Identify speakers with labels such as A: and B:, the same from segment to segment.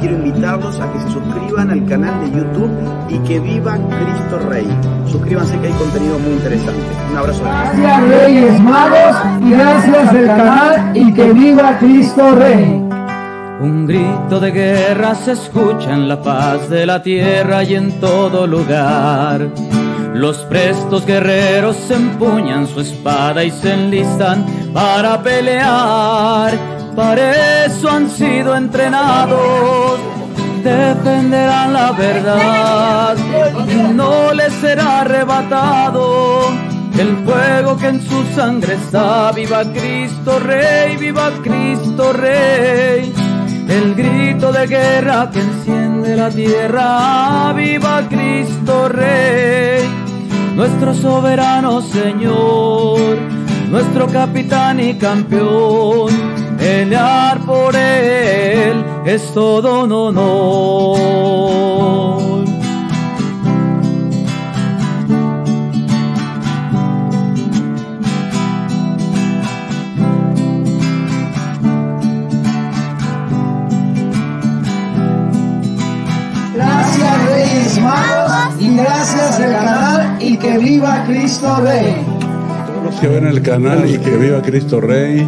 A: quiero invitarlos a que se suscriban al canal de YouTube y que viva Cristo Rey. Suscríbanse que hay contenido muy interesante. Un abrazo. Gracias Reyes Magos gracias el canal y que
B: viva Cristo Rey.
A: Un grito de guerra se escucha en la paz de la tierra y en todo lugar. Los prestos guerreros empuñan su espada y se enlistan para pelear para eso han sido entrenados, defenderán la verdad, Y no les será arrebatado el fuego que en su sangre está, viva Cristo Rey, viva Cristo Rey, el grito de guerra que enciende la tierra, viva Cristo Rey, nuestro soberano Señor, nuestro capitán y campeón Pelear por él es todo un honor. Gracias Reyes Magos y gracias de canal y que viva Cristo Rey.
B: Los que ven el canal y que viva Cristo Rey.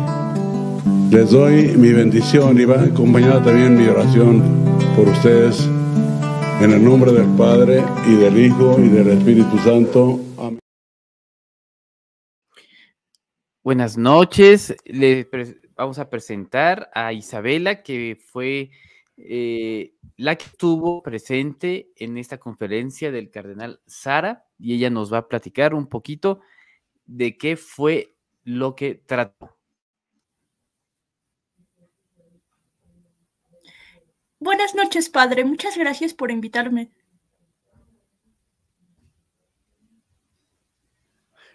B: Les doy mi bendición y va acompañada también mi oración por ustedes.
A: En el nombre del Padre y del Hijo y del Espíritu Santo. Amén. Buenas noches. Les vamos a presentar a Isabela, que fue eh, la que estuvo presente en esta conferencia del cardenal Sara, y ella nos va a platicar un poquito de qué fue lo que trató.
B: Buenas noches, padre. Muchas gracias por invitarme.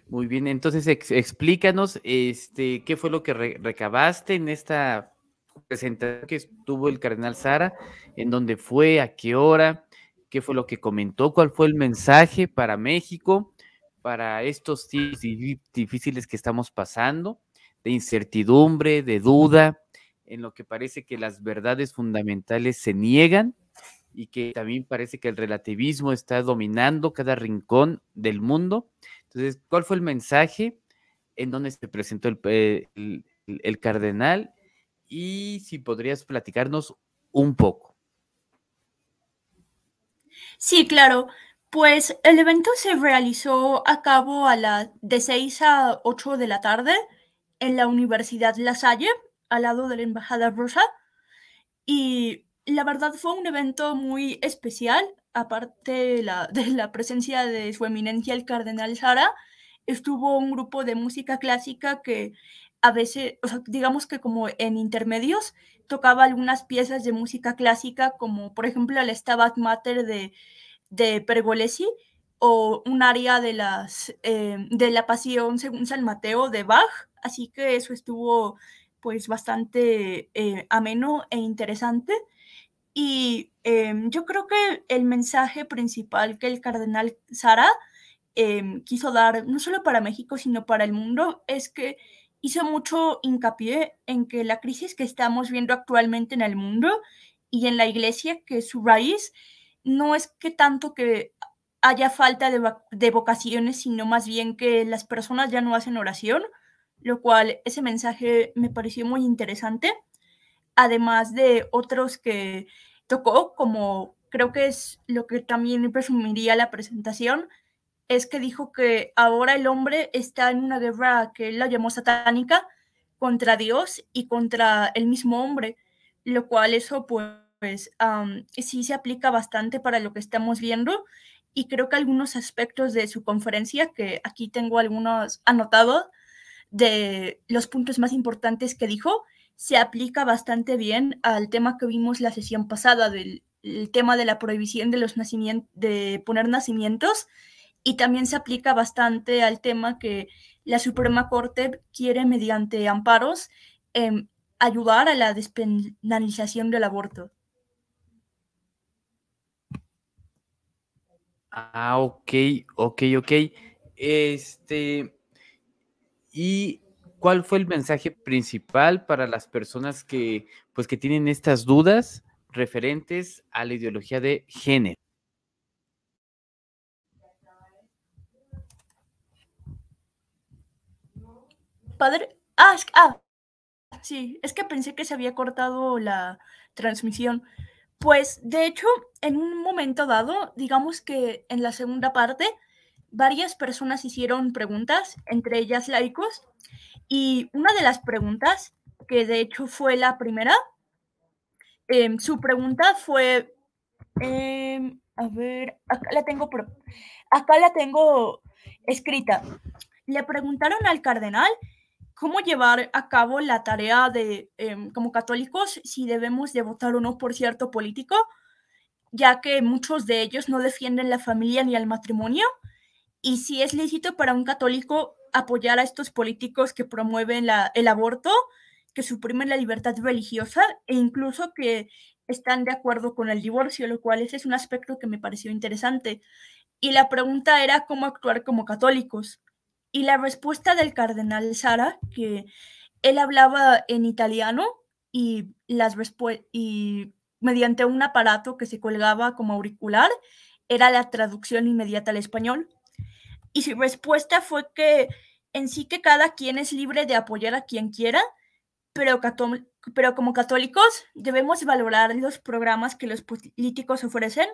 A: Muy bien, entonces explícanos este, qué fue lo que recabaste en esta presentación que estuvo el cardenal Sara, en dónde fue, a qué hora, qué fue lo que comentó, cuál fue el mensaje para México, para estos tiempos difíciles que estamos pasando, de incertidumbre, de duda, en lo que parece que las verdades fundamentales se niegan y que también parece que el relativismo está dominando cada rincón del mundo. Entonces, ¿cuál fue el mensaje en donde se presentó eh, el, cardenal? Y si podrías platicarnos un poco.
B: Sí, claro. Pues el evento se realizó a cabo a las de 6 a 8 de la tarde en la Universidad La Salle, al lado de la Embajada Rusa. Y la verdad fue un evento muy especial, aparte de la, presencia de su eminencia el cardenal Sara, estuvo un grupo de música clásica que a veces, digamos que como en intermedios, tocaba algunas piezas de música clásica, como por ejemplo el Stabat Mater de, de Pergolesi o un área de, las, eh, de la Pasión según San Mateo de Bach, así que eso estuvo pues bastante eh, ameno e interesante. Y em, yo creo que el mensaje principal que el cardenal Sara em, quiso dar, no solo para México, sino para el mundo, es que hizo mucho hincapié en que la crisis que estamos viendo actualmente en el mundo y en la iglesia, que su raíz no es que tanto que haya falta de vocaciones, sino más bien que las personas ya no hacen oración lo cual ese mensaje me pareció muy interesante, además de otros que tocó, como creo que es lo que también presumiría la presentación, es que dijo que ahora el hombre está en una guerra que él la llamó satánica contra Dios y contra el mismo hombre, lo cual eso pues sí se aplica bastante para lo que estamos viendo y creo que algunos aspectos de su conferencia, que aquí tengo algunos anotados, de los puntos más importantes que dijo se aplica bastante bien al tema que vimos la sesión pasada del tema de la prohibición de los de poner nacimientos y también se aplica bastante al tema que la Suprema Corte quiere mediante amparos em, ayudar a la despenalización del aborto.
A: Ah, ok, ok, ok. Este, ¿Y cuál fue el mensaje principal para las personas que, pues, que tienen estas dudas referentes a la ideología de género?
B: Padre, ah, ah, sí, es que pensé que se había cortado la transmisión. Pues de hecho, en un momento dado, digamos que en la segunda parte, varias personas hicieron preguntas, entre ellas laicos, y una de las preguntas, que de hecho fue la primera, em, su pregunta fue, em, a ver, acá la tengo, acá la tengo escrita. Le preguntaron al cardenal cómo llevar a cabo la tarea de, em, como católicos, si debemos de votar o no por cierto político, ya que muchos de ellos no defienden la familia ni el matrimonio y si es lícito para un católico apoyar a estos políticos que promueven el aborto, que suprimen la libertad religiosa e incluso que están de acuerdo con el divorcio, lo cual es un aspecto que me pareció interesante. Y la pregunta era cómo actuar como católicos. Y la respuesta del cardenal Sara, que él hablaba en italiano y, las y mediante un aparato que se colgaba como auricular, era la traducción inmediata al español. Y su respuesta fue que en sí que cada quien es libre de apoyar a quien quiera, pero, pero como católicos debemos valorar los programas que los políticos ofrecen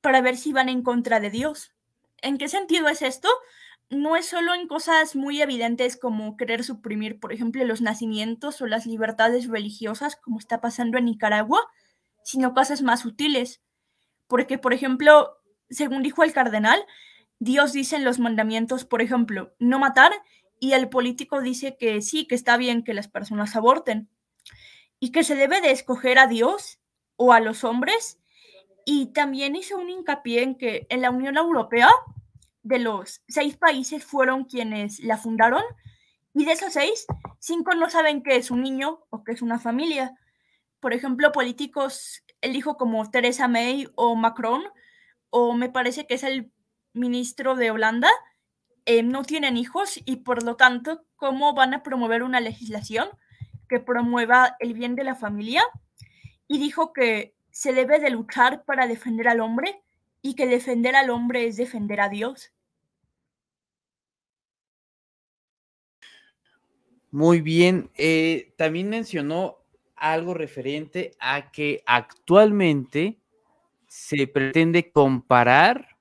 B: para ver si van en contra de Dios. ¿En qué sentido es esto? No es solo en cosas muy evidentes como querer suprimir, por ejemplo, los nacimientos o las libertades religiosas, como está pasando en Nicaragua, sino cosas más sutiles. Porque, por ejemplo, según dijo el cardenal, Dios dice en los mandamientos, por ejemplo, no matar, y el político dice que sí, que está bien que las personas aborten, y que se debe de escoger a Dios o a los hombres, y también hizo un hincapié en que en la Unión Europea, de los seis países fueron quienes la fundaron, y de esos seis, cinco no saben qué es un niño o qué es una familia. Por ejemplo, políticos el hijo como Theresa May o Macron, o me parece que es el ministro de Holanda, eh, no tienen hijos y por lo tanto, ¿cómo van a promover una legislación que promueva el bien de la familia? Y dijo que se debe de luchar para defender al hombre y que defender al hombre es defender a Dios.
A: Muy bien, eh, también mencionó algo referente a que actualmente se pretende comparar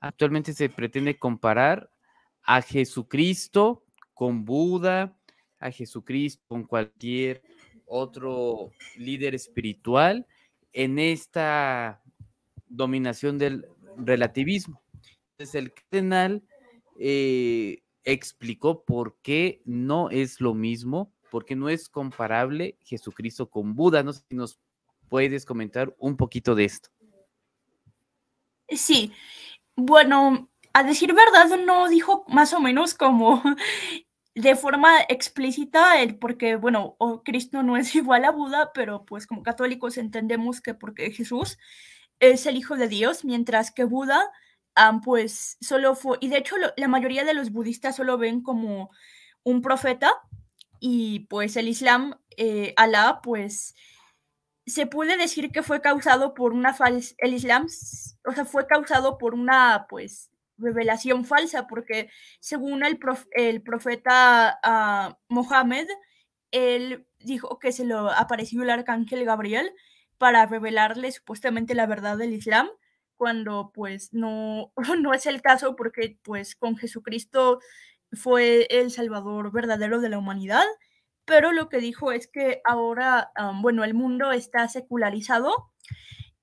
A: Actualmente se pretende comparar a Jesucristo con Buda, a Jesucristo con cualquier otro líder espiritual en esta dominación del relativismo. Entonces el cardenal eh, explicó por qué no es lo mismo, por qué no es comparable Jesucristo con Buda. No sé si nos puedes comentar un poquito de esto.
B: Sí, bueno, a decir verdad, no dijo más o menos como de forma explícita el porque, bueno, Cristo no es igual a Buda, pero pues como católicos entendemos que porque Jesús es el Hijo de Dios, mientras que Buda, ah, pues solo fue, y de hecho la mayoría de los budistas solo ven como un profeta, y pues el Islam, eh, Alá, pues se puede decir que fue causado por una falsa, el Islam, o sea, fue causado por una, pues, revelación falsa, porque según el, el profeta uh, Mohammed, él dijo que se lo apareció el arcángel Gabriel para revelarle supuestamente la verdad del Islam, cuando pues no, no es el caso, porque pues con Jesucristo fue el salvador verdadero de la humanidad pero lo que dijo es que ahora, ah, bueno, el mundo está secularizado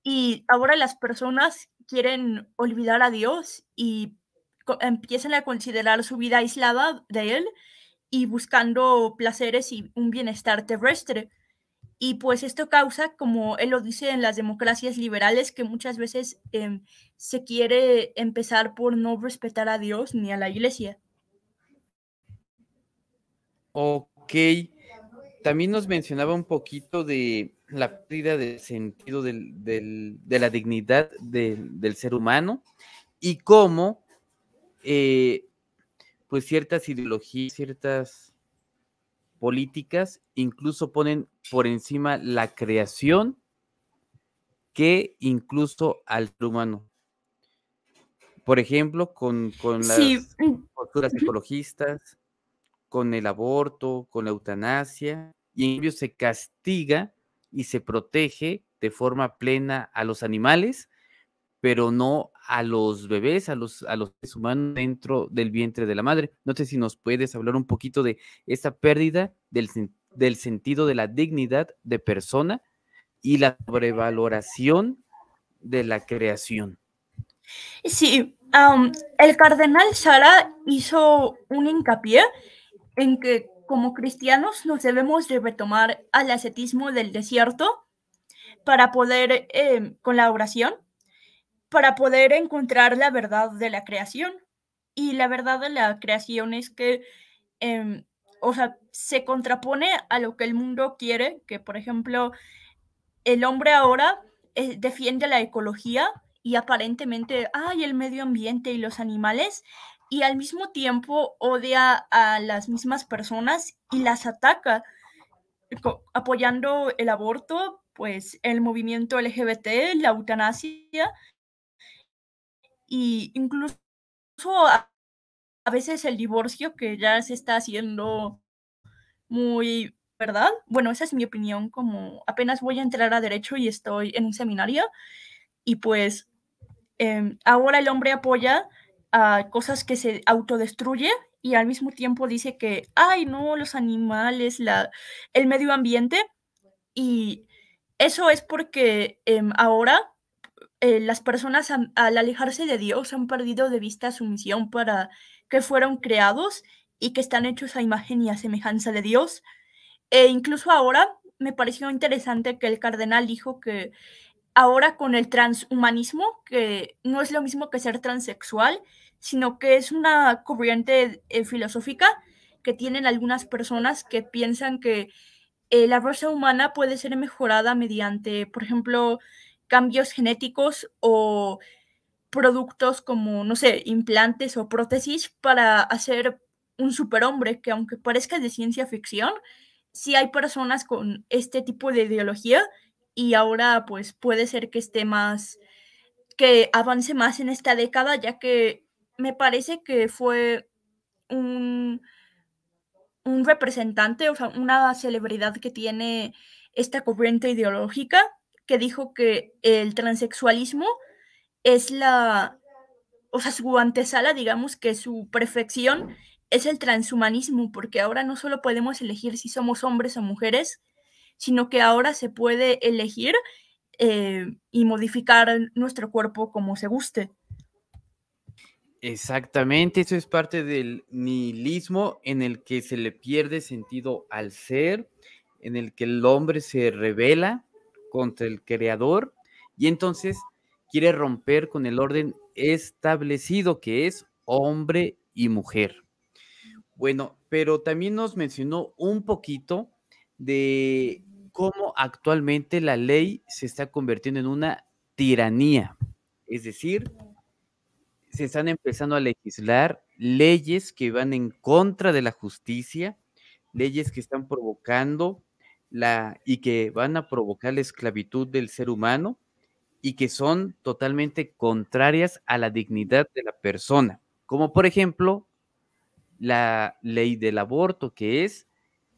B: y ahora las personas quieren olvidar a Dios y empiezan a considerar su vida aislada de Él y buscando placeres y un bienestar terrestre. Y pues esto causa, como él lo dice en las democracias liberales, que muchas veces em, se quiere empezar por no respetar a Dios ni a la iglesia.
A: Ok, también nos mencionaba un poquito de la pérdida del sentido de la dignidad del ser humano y cómo, eh, pues, ciertas ideologías, ciertas políticas incluso ponen por encima la creación que incluso al ser humano. Por ejemplo, con, las culturas mm, posturas ecologistas con el aborto, con la eutanasia, y en cambio se castiga y se protege de forma plena a los animales, pero no a los bebés, a los, a los seres humanos dentro del vientre de la madre. No sé si nos puedes hablar un poquito de esta pérdida del, del sentido de la dignidad de persona y la sobrevaloración de la creación.
B: Sí, el cardenal Sara hizo un hincapié en que como cristianos nos debemos de retomar al ascetismo del desierto para poder, em, con la oración, para poder encontrar la verdad de la creación. Y la verdad de la creación es que, em, o sea, se contrapone a lo que el mundo quiere, que por ejemplo, el hombre ahora eh, defiende la ecología y aparentemente, ay, el medio ambiente y los animales, y al mismo tiempo odia a las mismas personas y las ataca, apoyando el aborto, pues el movimiento LGBT, la eutanasia y incluso a, veces el divorcio que ya se está haciendo muy, ¿verdad? Bueno, esa es mi opinión, como apenas voy a entrar a derecho y estoy en un seminario y pues em, ahora el hombre apoya a cosas que se autodestruye y al mismo tiempo dice que, ay, no, los animales, la, el medio ambiente. Y eso es porque em, ahora eh, las personas al alejarse de Dios han perdido de vista su misión para que fueron creados y que están hechos a imagen y a semejanza de Dios. E incluso ahora me pareció interesante que el cardenal dijo que ahora con el transhumanismo, que no es lo mismo que ser transexual, sino que es una corriente eh, filosófica que tienen algunas personas que piensan que eh, la raza humana puede ser mejorada mediante, por ejemplo, cambios genéticos o productos como, no sé, implantes o prótesis para hacer un superhombre que aunque parezca de ciencia ficción, sí hay personas con este tipo de ideología y ahora pues puede ser que esté más, que avance más en esta década, ya que me parece que fue un, un representante, o sea, una celebridad que tiene esta corriente ideológica que dijo que el transexualismo es la, o sea, su antesala, digamos que su perfección es el transhumanismo, porque ahora no solo podemos elegir si somos hombres o mujeres, sino que ahora se puede elegir eh, y modificar nuestro cuerpo como se guste.
A: Exactamente, eso es parte del nihilismo en el que se le pierde sentido al ser, en el que el hombre se revela contra el creador y entonces quiere romper con el orden establecido que es hombre y mujer. Bueno, pero también nos mencionó un poquito de cómo actualmente la ley se está convirtiendo en una tiranía. Es decir, se están empezando a legislar leyes que van en contra de la justicia, leyes que están provocando la y que van a provocar la esclavitud del ser humano y que son totalmente contrarias a la dignidad de la persona, como por ejemplo la ley del aborto que es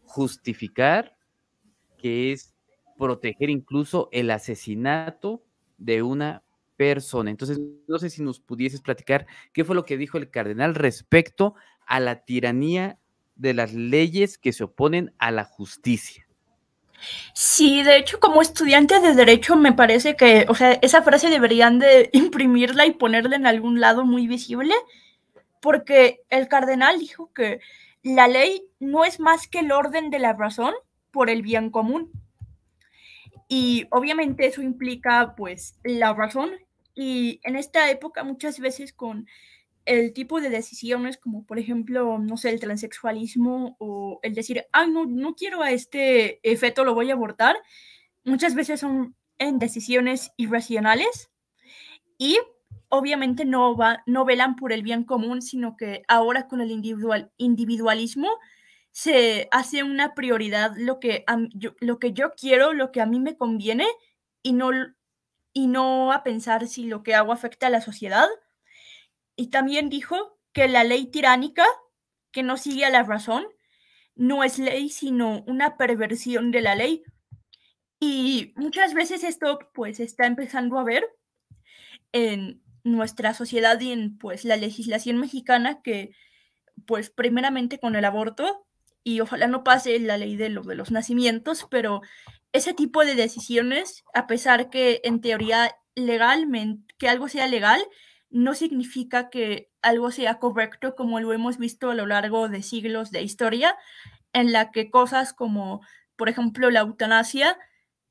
A: justificar que es proteger incluso el asesinato de una persona. Entonces, no sé si nos pudieses platicar qué fue lo que dijo el cardenal respecto a la tiranía de las leyes que se oponen a la justicia.
B: Sí, de hecho, como estudiante de derecho me parece que, o sea, esa frase deberían de imprimirla y ponerla en algún lado muy visible, porque el cardenal dijo que la ley no es más que el orden de la razón por el bien común. Y obviamente eso implica pues la razón y en esta época muchas veces con el tipo de decisiones como por ejemplo, no sé, el transexualismo o el decir, ay, no, no quiero a este feto, lo voy a abortar, muchas veces son en decisiones irracionales y obviamente no, va, no velan por el bien común, sino que ahora con el individual, individualismo se hace una prioridad lo que, yo, lo que yo quiero, lo que a mí me conviene y no, y no a pensar si lo que hago afecta a la sociedad. Y también dijo que la ley tiránica, que no sigue a la razón, no es ley, sino una perversión de la ley. Y muchas veces esto pues está empezando a ver en nuestra sociedad y en pues la legislación mexicana que pues primeramente con el aborto y ojalá no pase la ley de, los nacimientos, pero ese tipo de decisiones, a pesar que en teoría legalmente, que algo sea legal, no significa que algo sea correcto como lo hemos visto a lo largo de siglos de historia, en la que cosas como, por ejemplo, la eutanasia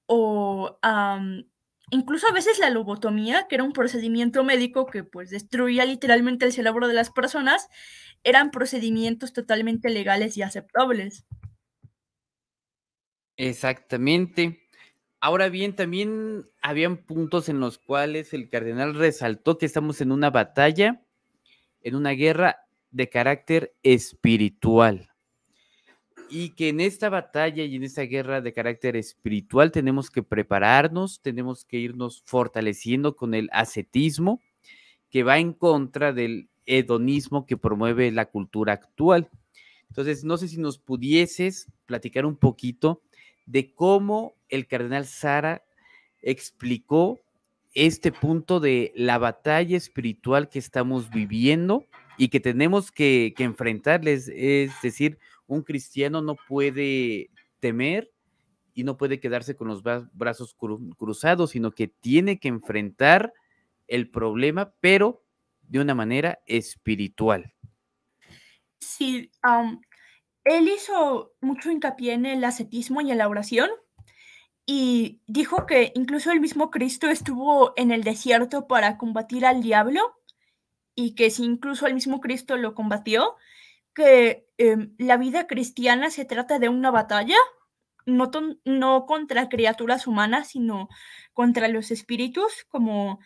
B: o Incluso a veces la lobotomía, que era un procedimiento médico que pues destruía literalmente el cerebro de las personas, eran procedimientos totalmente legales y aceptables.
A: Exactamente. Ahora bien, también habían puntos en los cuales el cardenal resaltó que estamos en una batalla, en una guerra de carácter espiritual y que en esta batalla y en esta guerra de carácter espiritual tenemos que prepararnos, tenemos que irnos fortaleciendo con el ascetismo que va en contra del hedonismo que promueve la cultura actual. Entonces, no sé si nos pudieses platicar un poquito de cómo el cardenal Sara explicó este punto de la batalla espiritual que estamos viviendo y que tenemos que, enfrentarles, es decir, un cristiano no puede temer y no puede quedarse con los brazos cruzados, sino que tiene que enfrentar el problema, pero de una manera espiritual.
B: Sí, él hizo mucho hincapié en el ascetismo y en la oración y dijo que incluso el mismo Cristo estuvo en el desierto para combatir al diablo y que si incluso el mismo Cristo lo combatió, que em, la vida cristiana se trata de una batalla, no, no contra criaturas humanas, sino contra los espíritus, como,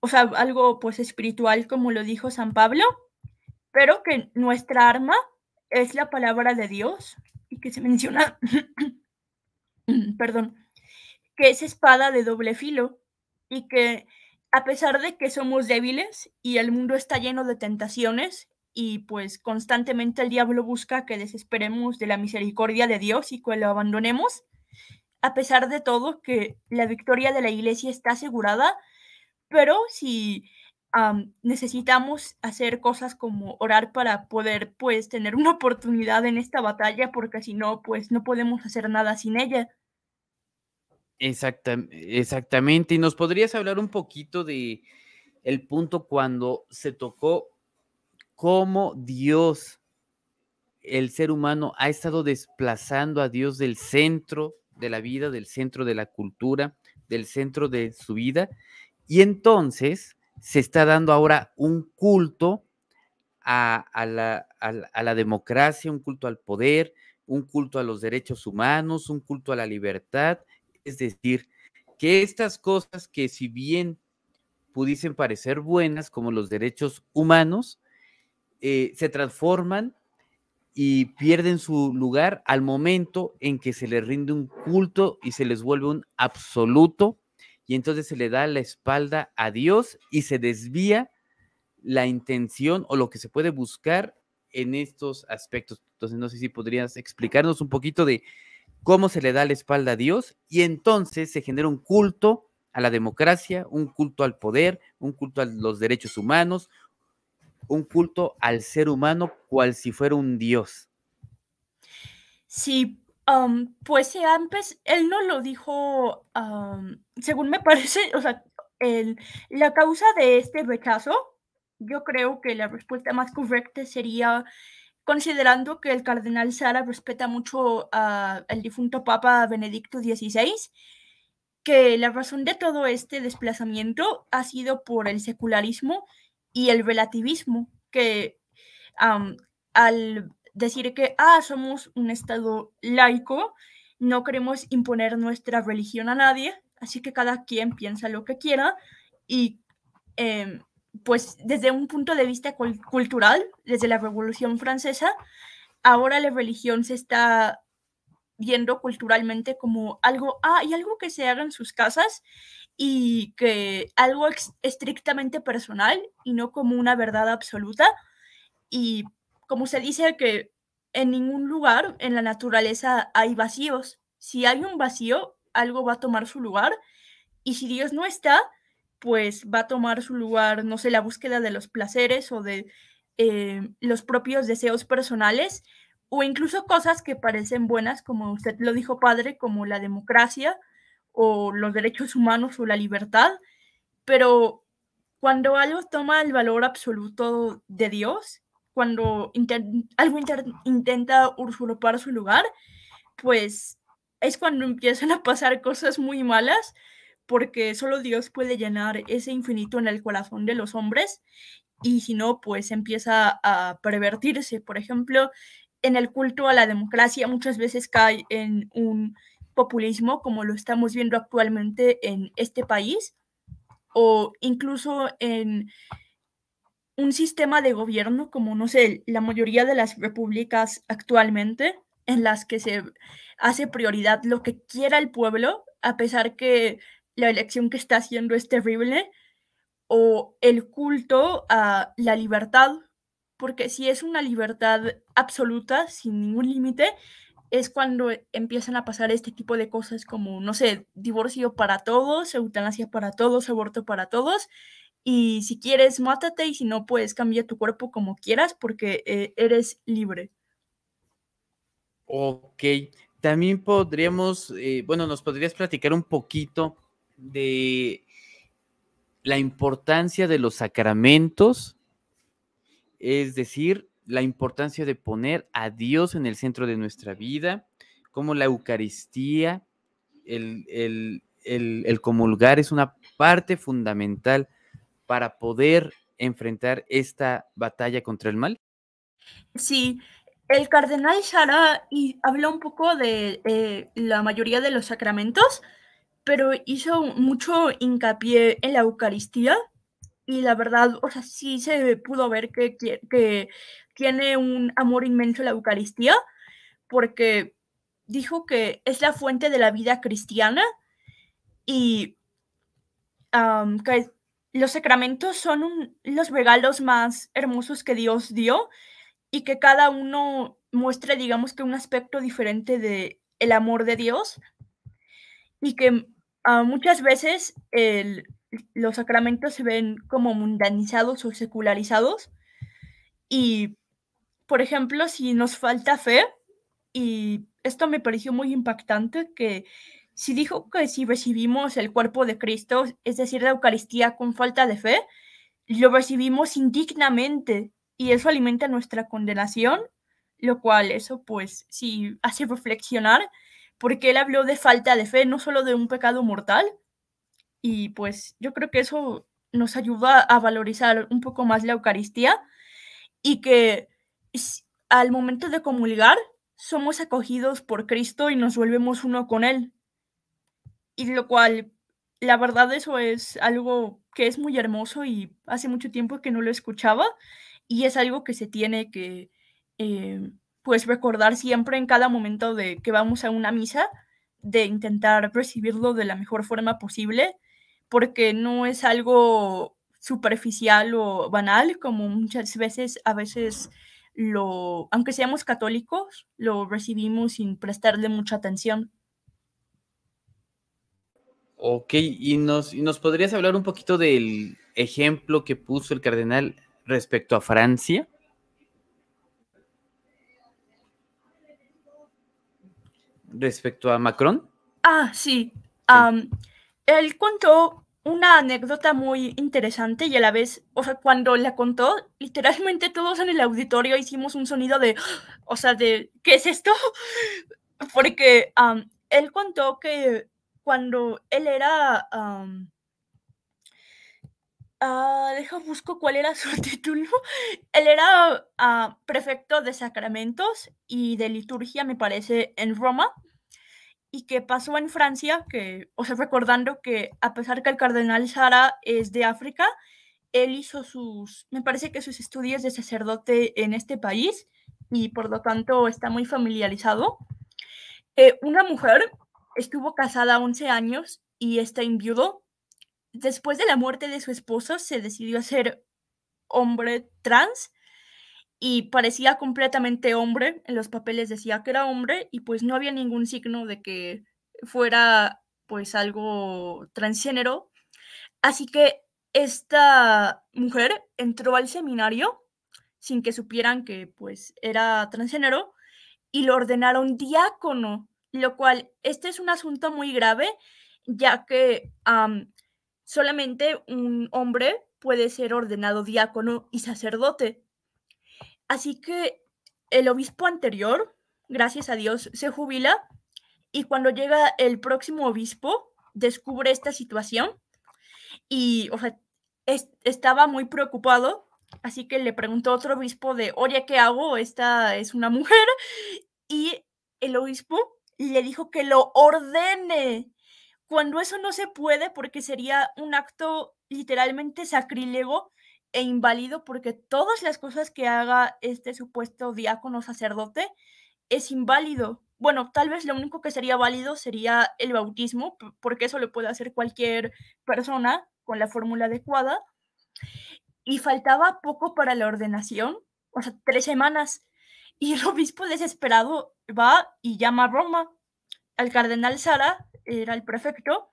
B: o sea, algo pues espiritual, como lo dijo San Pablo, pero que nuestra arma es la palabra de Dios y que se menciona, perdón, que es espada de doble filo y que a pesar de que somos débiles y el mundo está lleno de tentaciones y pues constantemente el diablo busca que desesperemos de la misericordia de Dios y que lo abandonemos. A pesar de todo, que la victoria de la iglesia está asegurada, pero si necesitamos hacer cosas como orar para poder pues tener una oportunidad en esta batalla, porque si no, pues no podemos hacer nada sin ella.
A: exactamente. ¿Y nos podrías hablar un poquito de el punto cuando se tocó cómo Dios, el ser humano, ha estado desplazando a Dios del centro de la vida, del centro de la cultura, del centro de su vida. Y entonces se está dando ahora un culto a, a la democracia, un culto al poder, un culto a los derechos humanos, un culto a la libertad. Es decir, que estas cosas que si bien pudiesen parecer buenas como los derechos humanos, eh, se transforman y pierden su lugar al momento en que se les rinde un culto y se les vuelve un absoluto y entonces se le da la espalda a Dios y se desvía la intención o lo que se puede buscar en estos aspectos. Entonces, no sé si podrías explicarnos un poquito de cómo se le da la espalda a Dios y entonces se genera un culto a la democracia, un culto al poder, un culto a los derechos humanos, un culto al ser humano cual si fuera un dios.
B: Sí, pues antes él no lo dijo, según me parece, o sea, la causa de este rechazo, yo creo que la respuesta más correcta sería considerando que el cardenal Sara respeta mucho al difunto Papa Benedicto XVI, que la razón de todo este desplazamiento ha sido por el secularismo y el relativismo, que al decir que ah, somos un Estado laico, no queremos imponer nuestra religión a nadie, así que cada quien piensa lo que quiera y em, pues desde un punto de vista cultural, desde la Revolución Francesa, ahora la religión se está viendo culturalmente como algo, ah, y algo que se haga en sus casas y que algo es estrictamente personal y no como una verdad absoluta. Y como se dice que en ningún lugar en la naturaleza hay vacíos. Si hay un vacío, algo va a tomar su lugar. Y si Dios no está, pues va a tomar su lugar, no sé, la búsqueda de los placeres o de eh, los propios deseos personales o incluso cosas que parecen buenas, como usted lo dijo, padre, como la democracia o los derechos humanos o la libertad, pero cuando algo toma el valor absoluto de Dios, cuando algo intenta usurpar su lugar, pues es cuando empiezan a pasar cosas muy malas, porque solo Dios puede llenar ese infinito en el corazón de los hombres, y si no, pues empieza a pervertirse. Por ejemplo, en el culto a la democracia muchas veces cae en un populismo como lo estamos viendo actualmente en este país o incluso en un sistema de gobierno como, no sé, la mayoría de las repúblicas actualmente, en las que se hace prioridad lo que quiera el pueblo, a pesar que la elección que está haciendo es terrible, o el culto a la libertad, porque si es una libertad absoluta, sin ningún límite, es cuando empiezan a pasar este tipo de cosas como, no sé, divorcio para todos, eutanasia para todos, aborto para todos. Y si quieres, mátate y si no, puedes cambia tu cuerpo como quieras porque eh, eres libre.
A: Ok, también podríamos, eh, bueno, nos podrías platicar un poquito de la importancia de los sacramentos, es decir, la importancia de poner a Dios en el centro de nuestra vida, como la Eucaristía, el, comulgar es una parte fundamental para poder enfrentar esta batalla contra el mal? Sí,
B: el cardenal Shara y habló un poco de la mayoría de los sacramentos, pero hizo mucho hincapié en la Eucaristía y la verdad, o sea, sí se pudo ver que, tiene un amor inmenso la Eucaristía, porque dijo que es la fuente de la vida cristiana y que los sacramentos son los regalos más hermosos que Dios dio y que cada uno muestra, digamos que un aspecto diferente de el amor de Dios y que ah, muchas veces el los sacramentos se ven como mundanizados o secularizados. Y, por ejemplo, si nos falta fe, y esto me pareció muy impactante, que si dijo que si recibimos el cuerpo de Cristo, es decir, la Eucaristía con falta de fe, lo recibimos indignamente y eso alimenta nuestra condenación, lo cual eso pues si hace reflexionar, porque él habló de falta de fe, no solo de un pecado mortal, y pues yo creo que eso nos ayuda a valorizar un poco más la Eucaristía y que al momento de comulgar somos acogidos por Cristo y nos volvemos uno con Él. Y lo cual, la verdad, eso es algo que es muy hermoso y hace mucho tiempo que no lo escuchaba y es algo que se tiene que eh, pues recordar siempre en cada momento de que vamos a una misa de intentar recibirlo de la mejor forma posible porque no es algo superficial o banal, como muchas veces, a veces lo, aunque seamos católicos, lo recibimos sin prestarle mucha atención.
A: Ok, y nos, nos podrías hablar un poquito del ejemplo que puso el cardenal respecto a Francia. Respecto a Macron.
B: Ah, sí. sí. él contó una anécdota muy interesante y a la vez, o sea, cuando la contó, literalmente todos en el auditorio hicimos un sonido de, o sea, de, ¿qué es esto? Porque él contó que cuando él era... Um, deja, busco cuál era su título. Él era ah, prefecto de sacramentos y de liturgia, me parece, en Roma y que pasó en Francia, que, o sea, recordando que a pesar que el cardenal Sara es de África, él hizo sus, me parece que sus estudios de sacerdote en este país y por lo tanto está muy familiarizado. Eh, una mujer estuvo casada 11 años y está en viudo. Después de la muerte de su esposo se decidió a ser hombre trans y parecía completamente hombre, en los papeles decía que era hombre y pues no había ningún signo de que fuera pues algo transgénero. Así que esta mujer entró al seminario sin que supieran que pues era transgénero y lo ordenaron diácono, lo cual este es un asunto muy grave ya que solamente un hombre puede ser ordenado diácono y sacerdote. Así que el obispo anterior, gracias a Dios, se jubila y cuando llega el próximo obispo, descubre esta situación y, estaba muy preocupado, así que le preguntó a otro obispo de, oye, ¿qué hago? Esta es una mujer. Y el obispo le dijo que lo ordene, cuando eso no se puede porque sería un acto literalmente sacrílego e inválido porque todas las cosas que haga este supuesto diácono sacerdote es inválido. Bueno, tal vez lo único que sería válido sería el bautismo, porque eso lo puede hacer cualquier persona con la fórmula adecuada. Y faltaba poco para la ordenación, o sea, tres semanas. Y el obispo desesperado va y llama a Roma. Al cardenal Sara, era el prefecto,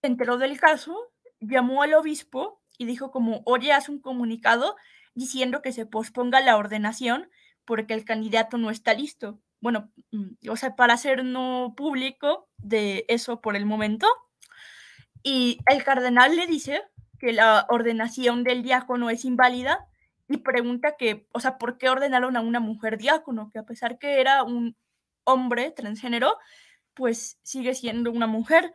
B: se enteró del caso, llamó al obispo y dijo como, oye, haz un comunicado diciendo que se posponga la ordenación porque el candidato no está listo. Bueno, mm, o sea, para hacer no público de eso por el momento. Y el cardenal le dice que la ordenación del diácono es inválida y pregunta que, o sea, ¿por qué ordenaron a una mujer diácono? Que a pesar que era un hombre transgénero, pues sigue siendo una mujer.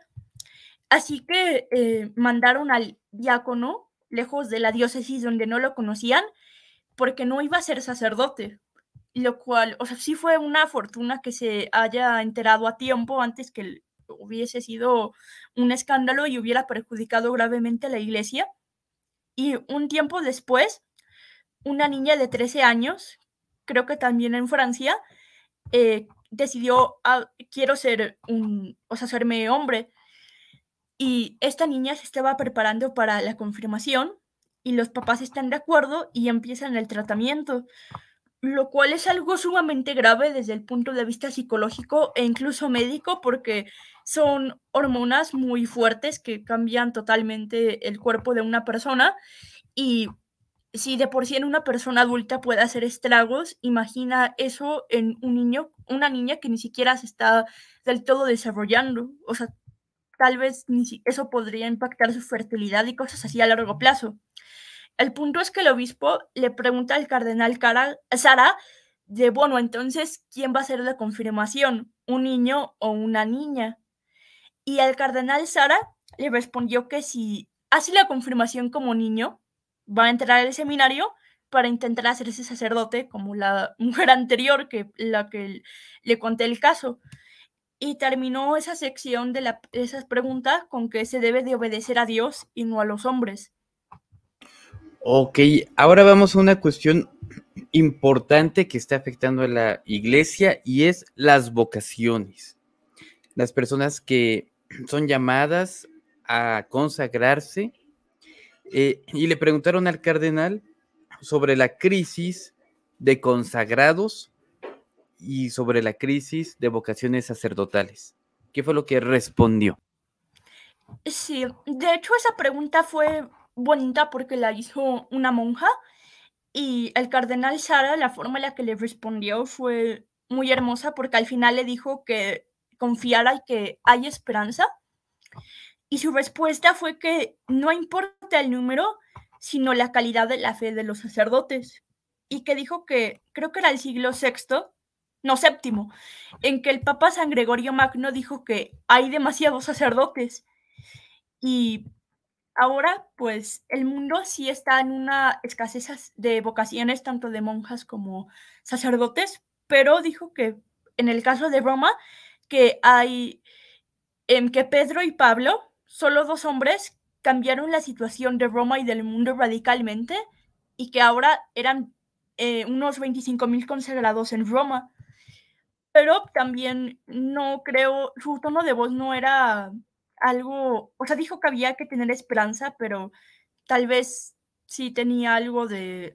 B: Así que eh, mandaron al diácono lejos de la diócesis donde no lo conocían, porque no iba a ser sacerdote, lo cual, o sea, sí fue una fortuna que se haya enterado a tiempo antes que hubiese sido un escándalo y hubiera perjudicado gravemente a la iglesia. Y un tiempo después, una niña de 13 años, creo que también en Francia, eh, decidió, ah, quiero ser un, o sea, serme hombre. Y esta niña se estaba preparando para la confirmación y los papás están de acuerdo y empiezan el tratamiento, lo cual es algo sumamente grave desde el punto de vista psicológico e incluso médico porque son hormonas muy fuertes que cambian totalmente el cuerpo de una persona y si de por sí en una persona adulta puede hacer estragos, imagina eso en un niño, una niña que ni siquiera se está del todo desarrollando. O sea, tal vez eso podría impactar su fertilidad y cosas así a largo plazo. El punto es que el obispo le pregunta al cardenal Cara, Sara de, bueno, entonces, ¿quién va a ser la confirmación? ¿Un niño o una niña? Y el cardenal Sara le respondió que si hace la confirmación como niño, va a entrar al seminario para intentar hacerse sacerdote como la mujer anterior que la que le conté el caso y terminó esa sección de, la, esas preguntas con que se debe de obedecer a Dios y no a los hombres.
A: Ok, ahora vamos a una cuestión importante que está afectando a la iglesia y es las vocaciones. Las personas que son llamadas a consagrarse. Eh, y le preguntaron al cardenal sobre la crisis de consagrados y sobre la crisis de vocaciones sacerdotales. ¿Qué fue lo que respondió?
B: Sí, de hecho esa pregunta fue bonita porque la hizo una monja y el cardenal Sara, la forma en la que le respondió fue muy hermosa porque al final le dijo que confiar y que hay esperanza. Y su respuesta fue que no importa el número, sino la calidad de la fe de los sacerdotes. Y que dijo que, creo que era el siglo VI, no séptimo, en que el Papa San Gregorio Magno dijo que hay demasiados sacerdotes. Y ahora, pues, el mundo sí está en una escasez de vocaciones, tanto de monjas como sacerdotes, pero dijo que en el caso de Roma, que hay, en que Pedro y Pablo, solo dos hombres, cambiaron la situación de Roma y del mundo radicalmente y que ahora eran eh, unos 25.000 consagrados en Roma pero también no creo, su tono de voz no era algo, o sea, dijo que había que tener esperanza, pero tal vez sí tenía algo de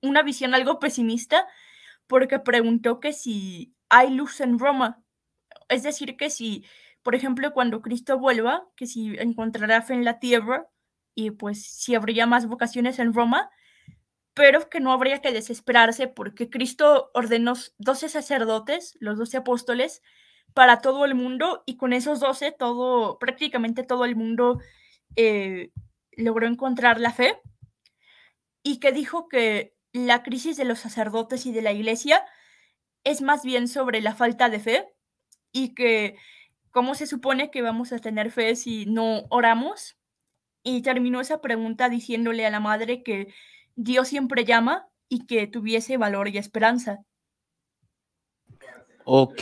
B: una visión algo pesimista, porque preguntó que si hay luz en Roma, es decir, que si, por ejemplo, cuando Cristo vuelva, que si encontrará fe en la tierra y pues si habría más vocaciones en Roma, pero que no habría que desesperarse porque Cristo ordenó 12 sacerdotes, los 12 apóstoles, para todo el mundo y con esos 12, todo, prácticamente todo el mundo eh, logró encontrar la fe y que dijo que la crisis de los sacerdotes y de la iglesia es más bien sobre la falta de fe y que cómo se supone que vamos a tener fe si no oramos. Y terminó esa pregunta diciéndole a la madre que Dios siempre llama y que tuviese valor y esperanza.
A: Ok,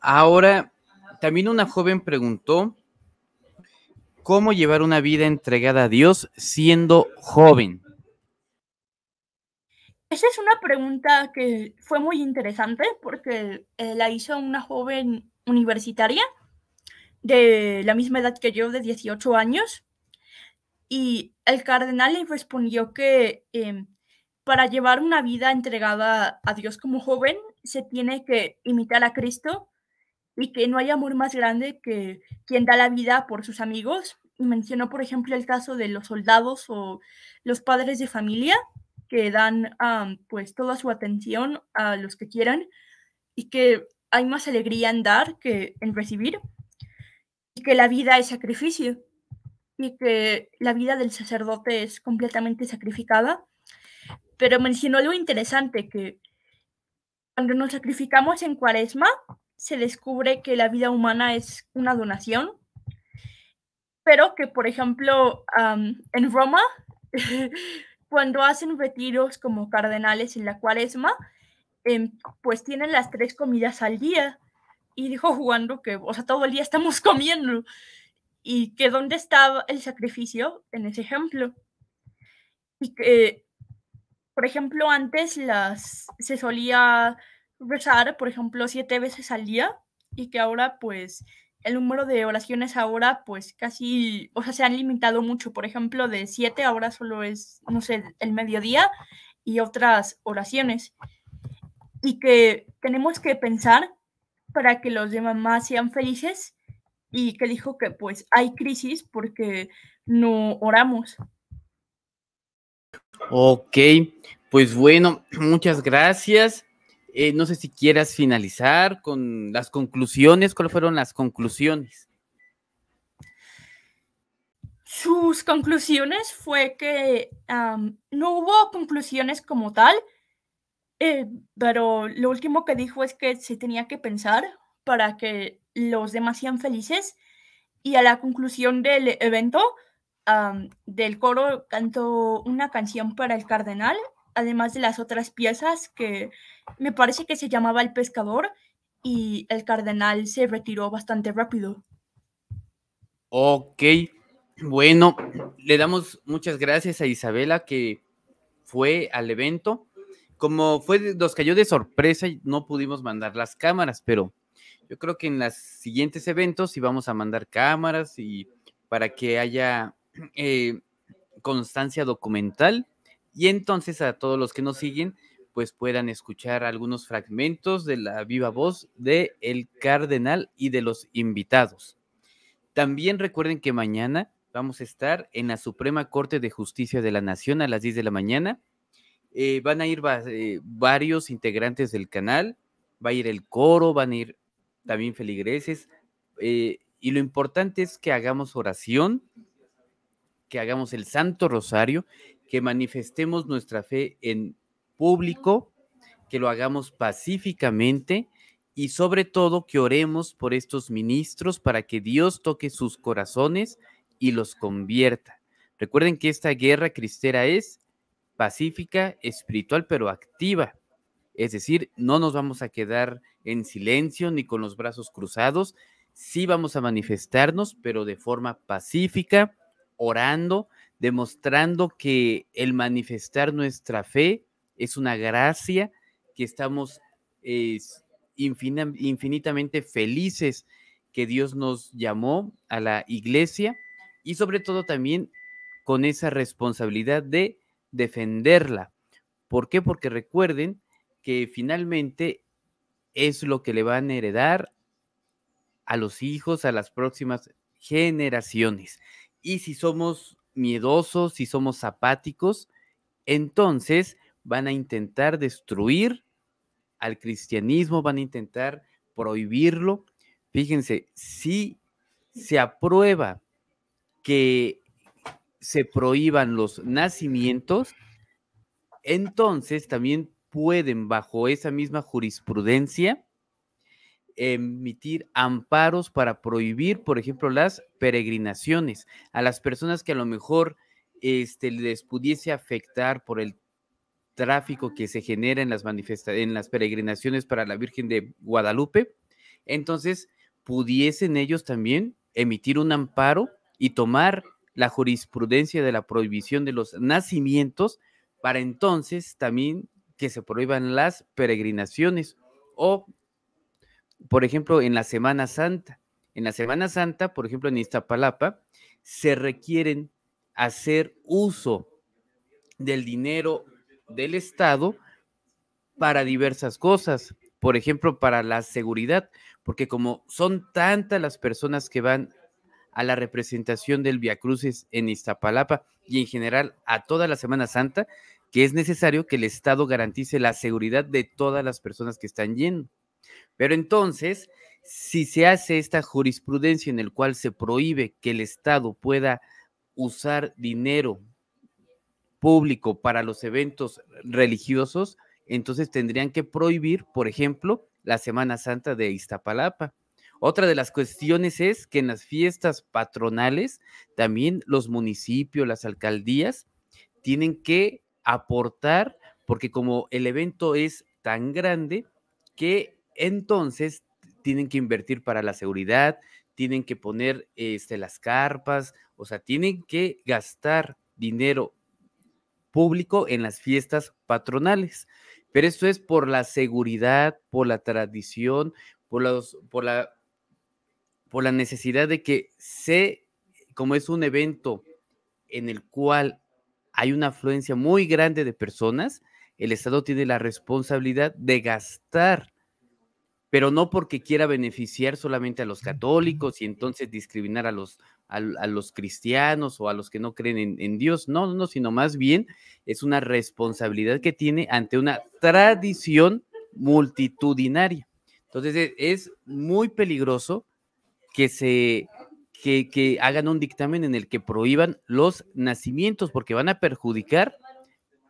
A: ahora también una joven preguntó, ¿cómo llevar una vida entregada a Dios siendo joven?
B: Esa es una pregunta que fue muy interesante porque eh, la hizo una joven universitaria de la misma edad que yo, de 18 años y el cardenal le respondió que em, para llevar una vida entregada a Dios como joven se tiene que imitar a Cristo y que no hay amor más grande que quien da la vida por sus amigos. Y mencionó, por ejemplo, el caso de los soldados o los padres de familia que dan pues toda su atención a los que quieran y que hay más alegría en dar que en recibir y que la vida es sacrificio y que la vida del sacerdote es completamente sacrificada, pero mencionó algo interesante, que cuando nos sacrificamos en cuaresma, se descubre que la vida humana es una donación, pero que, por ejemplo, en Roma, cuando hacen retiros como cardenales en la cuaresma, em, pues tienen las tres comidas al día. Y dijo jugando que, o sea, todo el día estamos comiendo y que dónde estaba el sacrificio en ese ejemplo. Y que, por ejemplo, antes las, se solía rezar, por ejemplo, siete veces al día y que ahora pues el número de oraciones ahora pues casi, o sea, se han limitado mucho, por ejemplo, de siete ahora solo es, no sé, el mediodía y otras oraciones. Y que tenemos que pensar para que los de demás sean felices y que dijo que pues hay crisis porque no oramos.
A: Ok, pues bueno, muchas gracias. Eh, no sé si quieras finalizar con las conclusiones. ¿Cuáles fueron las conclusiones?
B: Sus conclusiones fue que no hubo conclusiones como tal, eh, pero lo último que dijo es que se tenía que pensar para que los demás felices. Y a la conclusión del evento, del coro cantó una canción para el cardenal, además de las otras piezas que me parece que se llamaba El pescador y el cardenal se retiró bastante rápido.
A: Ok, bueno, le damos muchas gracias a Isabela que fue al evento. Como fue, nos cayó de sorpresa y no pudimos mandar las cámaras, pero yo creo que en los siguientes eventos sí vamos a mandar cámaras y para que haya eh, constancia documental y entonces a todos los que nos siguen pues puedan escuchar algunos fragmentos de la viva voz de el cardenal y de los invitados. También recuerden que mañana vamos a estar en la Suprema Corte de Justicia de la Nación a las 10 de la mañana. Eh, van a ir eh, varios integrantes del canal, va a ir el coro, van a ir también feligreses. Eh, y lo importante es que hagamos oración, que hagamos el Santo Rosario, que manifestemos nuestra fe en público, que lo hagamos pacíficamente y sobre todo que oremos por estos ministros para que Dios toque sus corazones y los convierta. Recuerden que esta guerra cristera es pacífica, espiritual, pero activa. Es decir, no nos vamos a quedar en silencio ni con los brazos cruzados. Sí vamos a manifestarnos, pero de forma pacífica, orando, demostrando que el manifestar nuestra fe es una gracia, que estamos infinitamente felices que Dios nos llamó a la iglesia y sobre todo también con esa responsabilidad de defenderla. ¿Por qué? Porque recuerden que finalmente es lo que le van a heredar a los hijos, a las próximas generaciones. Y si somos miedosos, si somos apáticos, entonces van a intentar destruir al cristianismo, van a intentar prohibirlo. Fíjense, si se aprueba que se prohíban los nacimientos, entonces también pueden, bajo esa misma jurisprudencia, emitir amparos para prohibir, por ejemplo, las peregrinaciones a las personas que a lo mejor este, les pudiese afectar por el tráfico que se genera en las, en las peregrinaciones para la Virgen de Guadalupe. Entonces, pudiesen ellos también emitir un amparo y tomar la jurisprudencia de la prohibición de los nacimientos para entonces también que se prohíban las peregrinaciones o, por ejemplo, en la Semana Santa. En la Semana Santa, por ejemplo, en Iztapalapa, se requieren hacer uso del dinero del Estado para diversas cosas. Por ejemplo, para la seguridad, porque como son tantas las personas que van a la representación del Via Cruces en Iztapalapa y en general a toda la Semana Santa, que es necesario que el Estado garantice la seguridad de todas las personas que están yendo. Pero entonces, si se hace esta jurisprudencia en el cual se prohíbe que el Estado pueda usar dinero público para los eventos religiosos, entonces tendrían que prohibir, por ejemplo, la Semana Santa de Iztapalapa. Otra de las cuestiones es que en las fiestas patronales también los municipios, las alcaldías, tienen que aportar, porque como el evento es tan grande que entonces tienen que invertir para la seguridad, tienen que poner este, las carpas, o sea, tienen que gastar dinero público en las fiestas patronales. Pero eso es por la seguridad, por la tradición, por, los, por, la, por la necesidad de que se, como es un evento en el cual hay una afluencia muy grande de personas, el Estado tiene la responsabilidad de gastar, pero no porque quiera beneficiar solamente a los católicos y entonces discriminar a los, a, los cristianos o a los que no creen en, en Dios, no, no, sino más bien es una responsabilidad que tiene ante una tradición multitudinaria. Entonces e, es muy peligroso que se que, hagan un dictamen en el que prohíban los nacimientos, porque van a perjudicar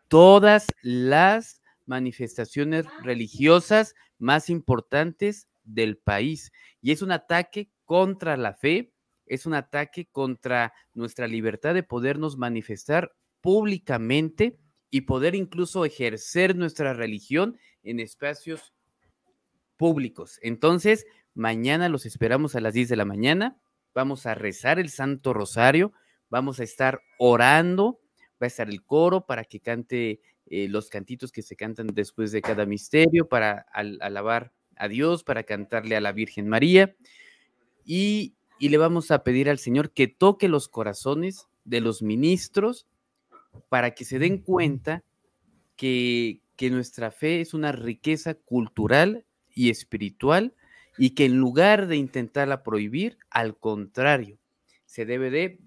A: todas las manifestaciones religiosas más importantes del país. Y es un ataque contra la fe, es un ataque contra nuestra libertad de podernos manifestar públicamente y poder incluso ejercer nuestra religión en espacios públicos. Entonces, mañana los esperamos a las 10 de la mañana vamos a rezar el Santo Rosario, vamos a estar orando, va a estar el coro para que cante eh, los cantitos que se cantan después de cada misterio, para alabar a Dios, para cantarle a la Virgen María. Y, le vamos a pedir al Señor que toque los corazones de los ministros para que se den cuenta que, que nuestra fe es una riqueza cultural y espiritual y que en lugar de intentarla prohibir, al contrario, se debe de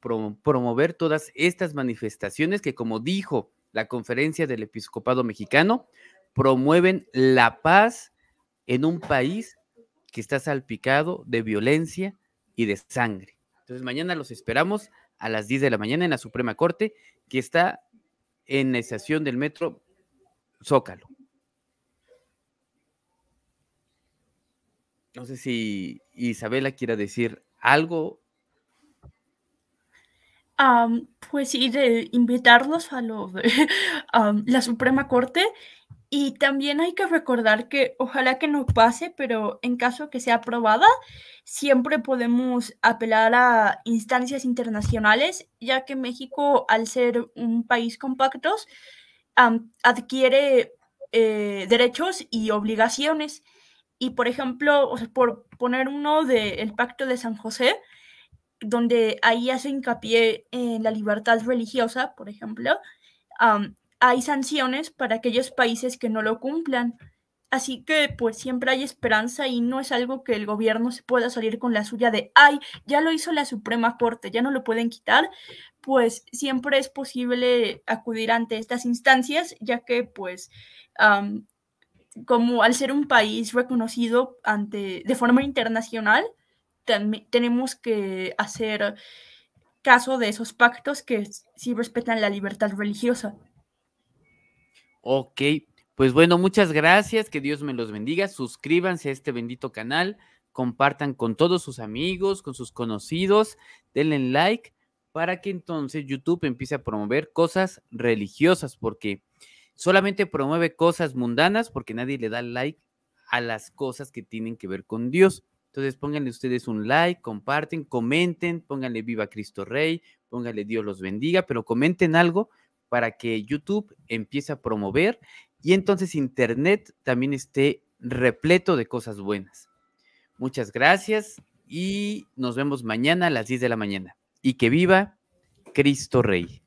A: promover todas estas manifestaciones que, como dijo la conferencia del episcopado mexicano, promueven la paz en un país que está salpicado de violencia y de sangre. Entonces mañana los esperamos a las 10 de la mañana en la Suprema Corte, que está en la estación del metro Zócalo. No sé si Isabela quiera decir algo.
B: pues sí, de invitarlos a lo de la Suprema Corte. Y también hay que recordar que ojalá que no pase, pero en caso que sea aprobada, siempre podemos apelar a instancias internacionales, ya que México, al ser un país compactos adquiere eh, derechos y obligaciones. Y por ejemplo, por poner uno del Pacto de San José, donde ahí hace hincapié en la libertad religiosa, por ejemplo, hay sanciones para aquellos países que no lo cumplan. Así que pues siempre hay esperanza y no es algo que el gobierno se pueda salir con la suya de, ay, ya lo hizo la Suprema Corte, ya no lo pueden quitar, pues siempre es posible acudir ante estas instancias, ya que pues como al ser un país reconocido ante, de forma internacional, tenemos que hacer caso de esos pactos que sí respetan la libertad religiosa.
A: Ok, pues bueno, muchas gracias, que Dios me los bendiga, suscríbanse a este bendito canal, compartan con todos sus amigos, con sus conocidos, denle like para que entonces YouTube empiece a promover cosas religiosas, porque solamente promueve cosas mundanas porque nadie le da like a las cosas que tienen que ver con Dios. Entonces pónganle ustedes un like, comparten, comenten, pónganle viva Cristo Rey, pónganle Dios los bendiga, pero comenten algo para que YouTube empiece a promover y entonces Internet también esté repleto de cosas buenas. Muchas gracias y nos vemos mañana a las 10 de la mañana. Y que viva Cristo Rey.